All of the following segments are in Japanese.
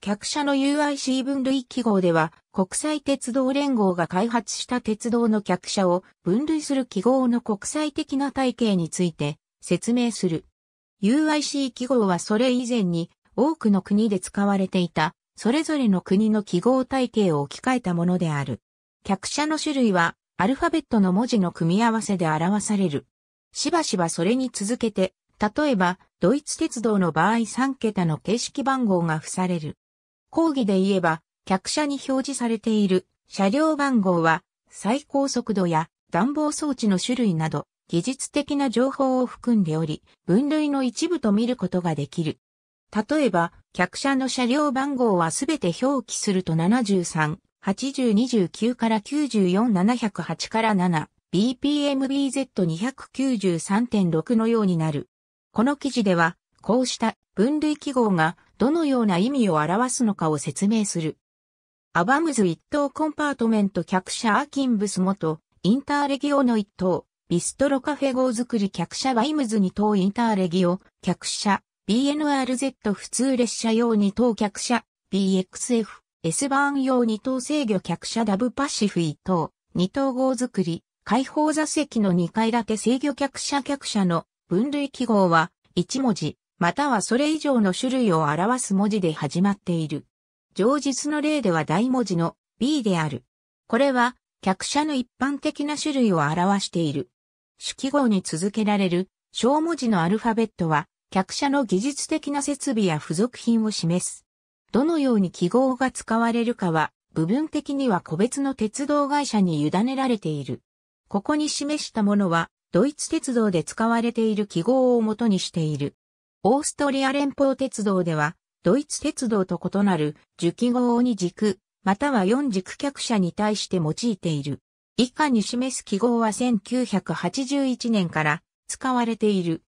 客車の UIC 分類記号では、国際鉄道連合が開発した鉄道の客車を分類する記号の国際的な体系について説明する。UIC 記号はそれ以前に多くの国で使われていた、それぞれの国の記号体系を置き換えたものである。客車の種類は、アルファベットの文字の組み合わせで表される。しばしばそれに続けて、例えば、ドイツ鉄道の場合3桁の形式番号が付される。講義で言えば、客車に表示されている車両番号は、最高速度や暖房装置の種類など、技術的な情報を含んでおり、分類の一部と見ることができる。例えば、客車の車両番号はすべて表記すると73、8029から94708から7、BPMBZ293.6 のようになる。この記事では、こうした分類記号がどのような意味を表すのかを説明する。アバムズ一等コンパートメント客車アキンブス元、インターレギオの一等、ビストロカフェ号作り客車ワイムズ二等インターレギオ、客車、BNRZ 普通列車用二等客車、BXF、S バーン用二等制御客車ダブパシフ一等、二等号作り、開放座席の2階建て制御客車客車の分類記号は、1文字、またはそれ以上の種類を表す文字で始まっている。上述の例では大文字の B である。これは、客車の一般的な種類を表している。主記号に続けられる小文字のアルファベットは、客車の技術的な設備や付属品を示す。どのように記号が使われるかは、部分的には個別の鉄道会社に委ねられている。ここに示したものは、ドイツ鉄道で使われている記号を元にしている。オーストリア連邦鉄道では、ドイツ鉄道と異なる樹記号を2軸、または4軸客車に対して用いている。以下に示す記号は1981年から使われている。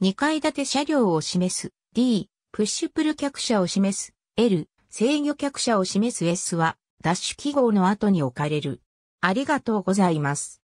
2階建て車両を示す D、プッシュプル客車を示す L、制御客車を示す S はダッシュ記号の後に置かれる。ありがとうございます。